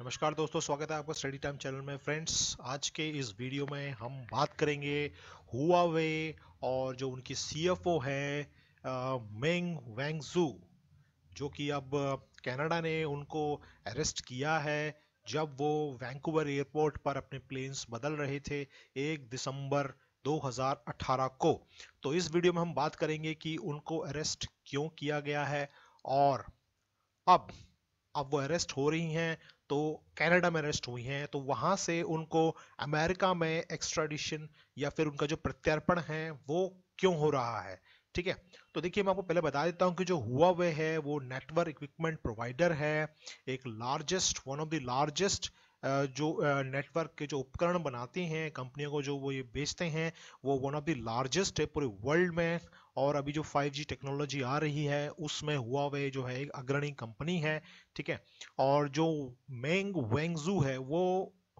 नमस्कार दोस्तों स्वागत है आपका स्टडी टाइम चैनल में फ्रेंड्स आज के इस वीडियो में हम बात करेंगे हुआवे और जो उनकी सीएफओ है मेंग वेंगजू जो कि अब कनाडा ने उनको अरेस्ट किया है जब वो वैंकूवर एयरपोर्ट पर अपने प्लेन्स बदल रहे थे एक दिसंबर 2018 को तो इस वीडियो में हम बात करेंगे कि उनको अरेस्ट क्यों किया गया है और अब अब वो अरेस्ट हो रही हैं तो कनाडा में अरेस्ट हुई हैं तो वहां से उनको अमेरिका में एक्स्ट्राडिशन या फिर उनका जो प्रत्यार्पण है वो क्यों हो रहा है ठीक है तो देखिए मैं आपको पहले बता देता हूं कि जो हुआ वे है वो नेटवर्क इक्विपमेंट प्रोवाइडर है एक largest one of the largest जो नेटवर्क के जो उपकरण बनाते हैं कंपनियों को जो वो ये बेचते हैं वो वन ऑफ द लार्जेस्ट है पूरे वर्ल्ड में और अभी जो 5G टेक्नोलॉजी आ रही है उसमें हुआ वे जो है एक अग्रणी कंपनी है ठीक है और जो मैंग वेंगजू है वो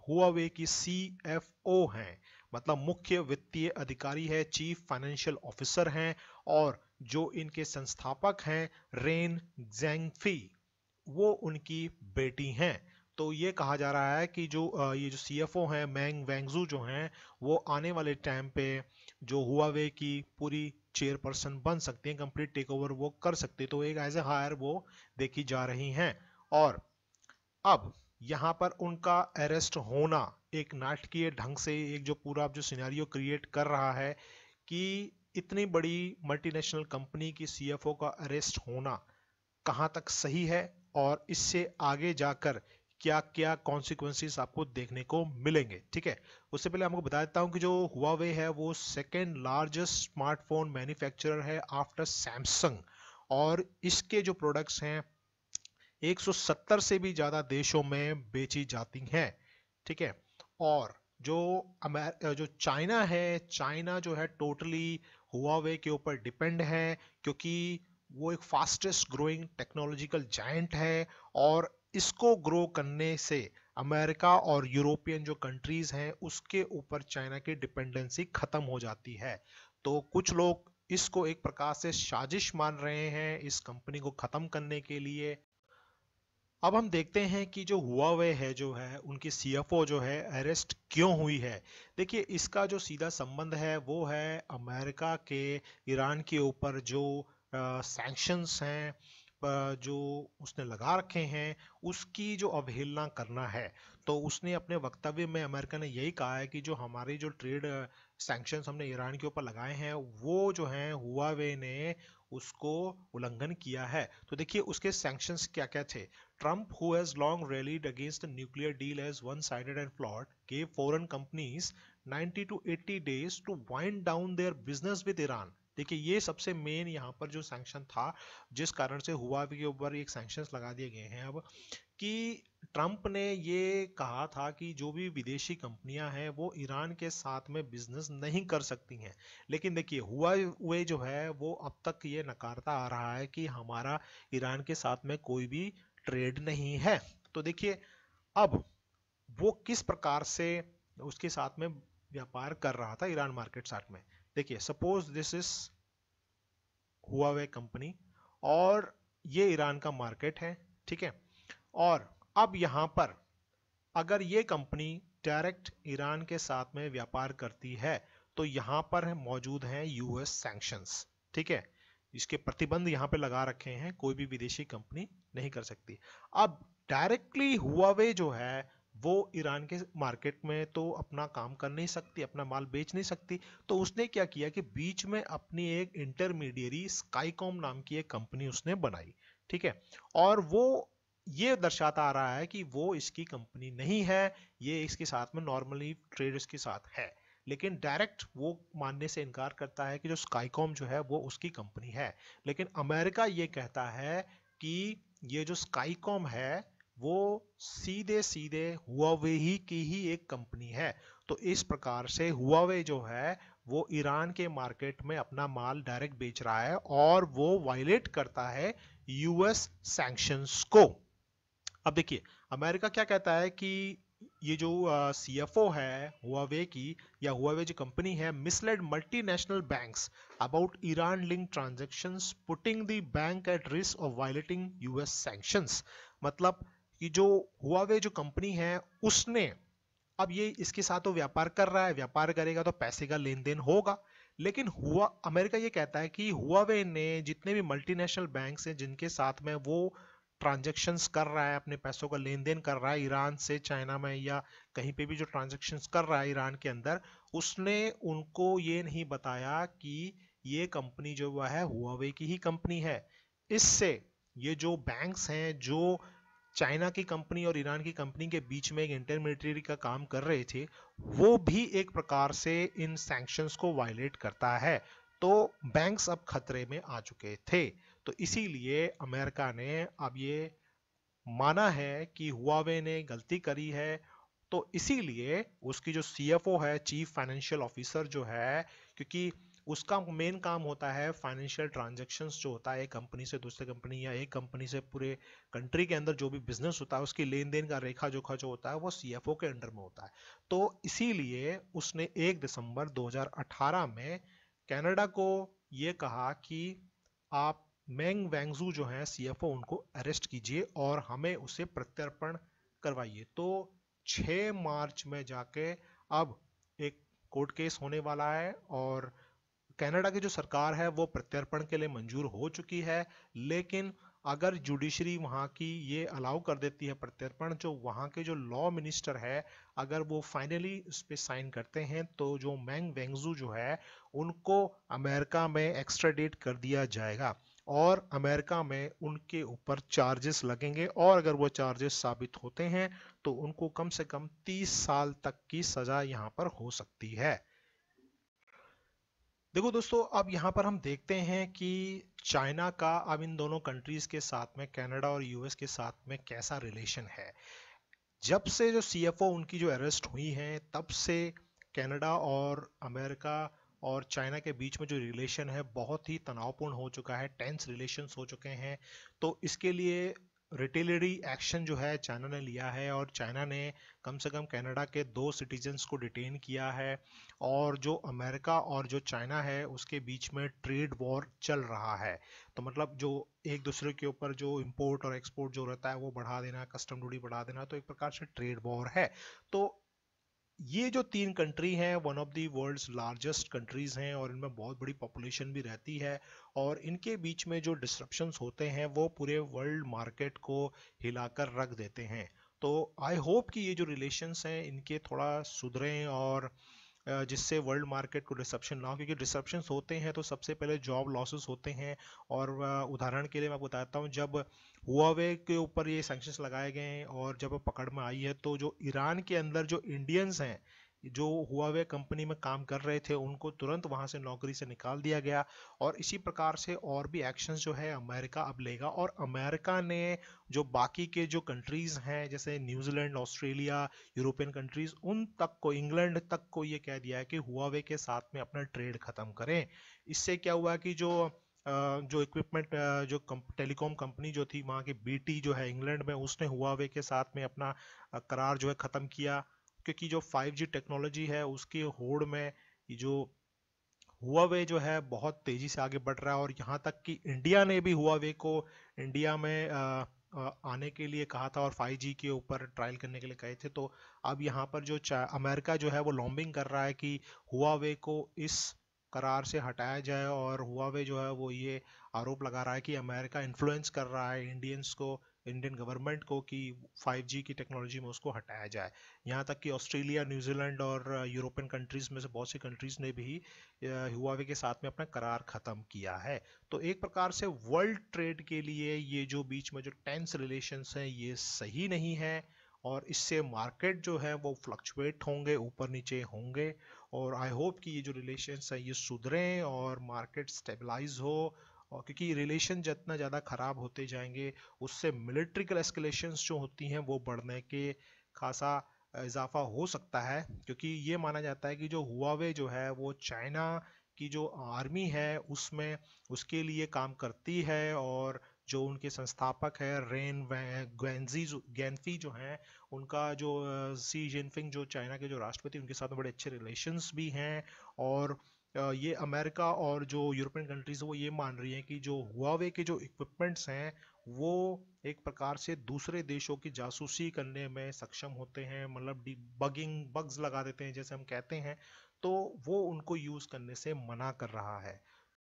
हुआ वे की सी एफ ओ हैं मतलब मुख्य वित्तीय अधिकारी है चीफ फाइनेंशियल ऑफिसर हैं और जो इनके संस्थापक हैं रेन जेंगफी वो उनकी बेटी हैं तो ये कहा जा रहा है कि जो ये जो सी एफ ओ हैं मैंग वेंगजू जो हैं वो आने वाले टाइम पे जो हुआ वे की पूरी चेयरपर्सन बन सकती हैं कंप्लीट टेक ओवर वो कर सकते है तो एक एज ए हायर वो देखी जा रही हैं और अब यहाँ पर उनका अरेस्ट होना एक नाटकीय ढंग से एक जो पूरा आप जो सिनेरियो क्रिएट कर रहा है कि इतनी बड़ी मल्टीनेशनल कंपनी की सीएफओ का अरेस्ट होना कहाँ तक सही है और इससे आगे जाकर क्या क्या कॉन्सिक्वेंसिस आपको देखने को मिलेंगे ठीक है उससे पहले आपको बता देता हूँ कि जो हुआवे है वो सेकेंड लार्जेस्ट स्मार्टफोन मैन्युफैक्चरर है आफ्टर सैमसंग और इसके जो प्रोडक्ट्स हैं 170 से भी ज़्यादा देशों में बेची जाती हैं ठीक है और जो अमेर जो चाइना है चाइना जो है टोटली हुआवे के ऊपर डिपेंड है क्योंकि वो एक फास्टेस्ट ग्रोइंग टेक्नोलॉजिकल जाइंट है और इसको ग्रो करने से अमेरिका और यूरोपियन जो कंट्रीज़ हैं उसके ऊपर चाइना की डिपेंडेंसी ख़त्म हो जाती है तो कुछ लोग इसको एक प्रकार से साजिश मान रहे हैं इस कंपनी को ख़त्म करने के लिए अब हम देखते हैं कि जो हुआ वे है जो है उनकी सीएफओ जो है अरेस्ट क्यों हुई है देखिए इसका जो सीधा संबंध है वो है अमेरिका के ईरान के ऊपर जो सैंक्शंस हैं जो उसने लगा रखे हैं उसकी जो अवहेलना करना है तो उसने अपने वक्तव्य में अमेरिका ने यही कहा है कि जो हमारे जो ट्रेड सैंक्शन हमने ईरान के ऊपर लगाए हैं वो जो हैं हुआ ने उसको उल्लंघन किया है तो देखिए उसके सैंक्शंस क्या क्या थे Trump who has long rallied against nuclear deal as one sided and flawed के foreign companies 90 to 80 days to wind down their business with Iran देखिए ये सबसे मेन यहाँ पर जो सैंक्शन था जिस कारण से हुआ के ऊपर एक सैंक्शन लगा दिए गए हैं अब कि ट्रंप ने ये कहा था कि जो भी विदेशी कंपनियां हैं वो ईरान के साथ में बिजनेस नहीं कर सकती हैं लेकिन देखिए हुआ हुए जो है वो अब तक ये नकारता आ रहा है कि हमारा ईरान के साथ में कोई भी ट्रेड नहीं है तो देखिए अब वो किस प्रकार से उसके साथ में व्यापार कर रहा था ईरान मार्केट साथ में देखिए सपोज दिस इज हुआ वे कंपनी और ये ईरान का मार्केट है ठीक है और अब यहाँ पर अगर ये कंपनी डायरेक्ट ईरान के साथ में व्यापार करती है तो यहां पर मौजूद हैं यूएस सैंक्शंस ठीक है इसके प्रतिबंध यहां पे लगा रखे हैं कोई भी विदेशी कंपनी नहीं कर सकती अब डायरेक्टली हुआवे जो है वो ईरान के मार्केट में तो अपना काम कर नहीं सकती अपना माल बेच नहीं सकती तो उसने क्या किया कि बीच में अपनी एक इंटरमीडियरी स्काईकॉम नाम की एक कंपनी उसने बनाई ठीक है और वो ये दर्शाता आ रहा है कि वो इसकी कंपनी नहीं है ये इसके साथ में नॉर्मली ट्रेड इसके साथ है लेकिन डायरेक्ट वो मानने से इनकार करता है कि जो स्काईकॉम जो है वो उसकी कंपनी है लेकिन अमेरिका ये कहता है कि ये जो स्काईकॉम है वो सीधे सीधे हुआवे ही की ही एक कंपनी है तो इस प्रकार से हुआवे जो है वो ईरान के मार्केट में अपना माल डायरेक्ट बेच रहा है और वो वायलेट करता है यूएस सैंक्शंस को अब देखिए अमेरिका क्या कहता है कि ये जो सी एफ ओ है हुआवे की या हुआवे जो कंपनी है misled multinational banks about Iran link transactions putting the bank at risk of violating US sanctions मतलब कि जो हुआवे जो कंपनी है उसने अब ये इसके साथ तो व्यापार कर रहा है व्यापार करेगा तो पैसे का लेन देन होगा लेकिन हुआ अमेरिका ये कहता है कि हुआवे ने जितने भी मल्टीनेशनल बैंक्स हैं जिनके साथ में वो ट्रांजेक्शन्स कर रहा है अपने पैसों का लेन देन कर रहा है ईरान से चाइना में या कहीं पे भी जो ट्रांजेक्शन्स कर रहा है ईरान के अंदर उसने उनको ये नहीं बताया कि ये कंपनी जो वह है हुआवे की ही कंपनी है इससे ये जो बैंक्स हैं जो चाइना की कंपनी और ईरान की कंपनी के बीच में एक इंटरमीडिएटरी का काम कर रहे थे वो भी एक प्रकार से इन सैंक्शंस को वायलेट करता है तो बैंक्स अब खतरे में आ चुके थे तो इसीलिए अमेरिका ने अब ये माना है कि हुआवे ने गलती करी है तो इसीलिए उसकी जो सीएफओ है चीफ फाइनेंशियल ऑफिसर जो है क्योंकि उसका मेन काम होता है फाइनेंशियल ट्रांजेक्शन्स जो होता है एक कंपनी से दूसरे कंपनी या एक कंपनी से पूरे कंट्री के अंदर जो भी बिजनेस होता है उसकी लेन देन का रेखा जोखा जो होता है वो सी के अंडर में होता है तो इसीलिए उसने एक दिसंबर 2018 में कैनेडा को ये कहा कि आप मैंग वैंगजू जो है सी उनको अरेस्ट कीजिए और हमें उसे प्रत्यर्पण करवाइए तो 6 मार्च में जाके अब एक कोर्ट केस होने वाला है और कनाडा की जो सरकार है वो प्रत्यर्पण के लिए मंजूर हो चुकी है लेकिन अगर जुडिशरी वहाँ की ये अलाउ कर देती है प्रत्यर्पण जो वहाँ के जो लॉ मिनिस्टर है अगर वो फाइनली उस पर साइन करते हैं तो जो मैंग वेंगजू जो है उनको अमेरिका में एक्स्ट्राडेट कर दिया जाएगा और अमेरिका में उनके ऊपर चार्जेस लगेंगे और अगर वो चार्जेस साबित होते हैं तो उनको कम से कम 30 साल तक की सज़ा यहाँ पर हो सकती है देखो दोस्तों अब यहाँ पर हम देखते हैं कि चाइना का अब इन दोनों कंट्रीज़ के साथ में कनाडा और यूएस के साथ में कैसा रिलेशन है जब से जो सीएफओ उनकी जो अरेस्ट हुई है तब से कनाडा और अमेरिका और चाइना के बीच में जो रिलेशन है बहुत ही तनावपूर्ण हो चुका है टेंस रिलेशन हो चुके हैं तो इसके लिए रिटेलरी एक्शन जो है चाइना ने लिया है और चाइना ने कम से कम कनाडा के दो सिटीजन्स को डिटेन किया है और जो अमेरिका और जो चाइना है उसके बीच में ट्रेड वॉर चल रहा है तो मतलब जो एक दूसरे के ऊपर जो इम्पोर्ट और एक्सपोर्ट जो रहता है वो बढ़ा देना कस्टम ड्यूटी बढ़ा देना तो एक प्रकार से ट्रेड वॉर है तो ये जो तीन कंट्री हैं one of the world's largest countries हैं और इनमें बहुत बड़ी पॉपुलेशन भी रहती है और इनके बीच में जो डिस्ट्रप्शंस होते हैं वो पूरे वर्ल्ड मार्केट को हिलाकर रख देते हैं तो आई होप कि ये जो रिलेशंस हैं इनके थोड़ा सुधरें और जिससे वर्ल्ड मार्केट को डिसप्शन ना हो क्योंकि डिसप्शन होते हैं तो सबसे पहले जॉब लॉसेस होते हैं और उदाहरण के लिए मैं बताता हूँ जब हुआवे के ऊपर ये सैंक्शंस लगाए गए हैं और जब पकड़ में आई है तो जो ईरान के अंदर जो इंडियंस हैं जो हुआवे कंपनी में काम कर रहे थे उनको तुरंत वहां से नौकरी से निकाल दिया गया और इसी प्रकार से और भी एक्शंस जो है अमेरिका अब लेगा और अमेरिका ने जो बाकी के जो कंट्रीज़ हैं जैसे न्यूजीलैंड ऑस्ट्रेलिया यूरोपियन कंट्रीज़ उन तक को इंग्लैंड तक को ये कह दिया है कि हुआवे के साथ में अपना ट्रेड ख़त्म करें इससे क्या हुआ कि जो जो इक्विपमेंट जो टेलीकॉम कंपनी जो थी वहाँ की बीटी जो है इंग्लैंड में उसने हुआवे के साथ में अपना करार जो है ख़त्म किया क्योंकि जो 5G टेक्नोलॉजी है उसके होड़ में जो हुआवे जो है बहुत तेज़ी से आगे बढ़ रहा है और यहाँ तक कि इंडिया ने भी हुआवे को इंडिया में आ, आने के लिए कहा था और 5G के ऊपर ट्रायल करने के लिए कहे थे तो अब यहाँ पर जो अमेरिका जो है वो लॉम्बिंग कर रहा है कि हुआवे को इस करार से हटाया जाए और हुआवे जो है वो ये आरोप लगा रहा है कि अमेरिका इन्फ्लुएंस कर रहा है इंडियंस को इंडियन गवर्नमेंट को कि 5G की टेक्नोलॉजी में उसको हटाया जाए यहाँ तक कि ऑस्ट्रेलिया न्यूजीलैंड और यूरोपियन uh, कंट्रीज़ में से बहुत सी कंट्रीज़ ने भी हुआवे uh, के साथ में अपना करार ख़त्म किया है तो एक प्रकार से वर्ल्ड ट्रेड के लिए ये जो बीच में जो टेंस रिलेशंस हैं ये सही नहीं है और इससे मार्केट जो है वो फ्लक्चुएट होंगे ऊपर नीचे होंगे और आई होप कि ये जो रिलेशंस हैं ये सुधरें और मार्केट स्टेबलाइज हो और क्योंकि रिलेशन जितना ज़्यादा ख़राब होते जाएंगे उससे मिलिट्रिकल एस्केलेशंस जो होती हैं वो बढ़ने के खासा इजाफा हो सकता है क्योंकि ये माना जाता है कि जो हुआवे जो है वो चाइना की जो आर्मी है उसमें उसके लिए काम करती है और जो उनके संस्थापक है रेन ग्वेंजी गैनफी जो हैं उनका जो सी uh, जिनफिंग जो चाइना के जो राष्ट्रपति उनके साथ बड़े अच्छे रिलेशंस भी हैं और ये अमेरिका और जो यूरोपियन कंट्रीज़ वो ये मान रही हैं कि जो हुआवे के जो इक्विपमेंट्स हैं वो एक प्रकार से दूसरे देशों की जासूसी करने में सक्षम होते हैं मतलब बगिंग बग्स लगा देते हैं जैसे हम कहते हैं तो वो उनको यूज़ करने से मना कर रहा है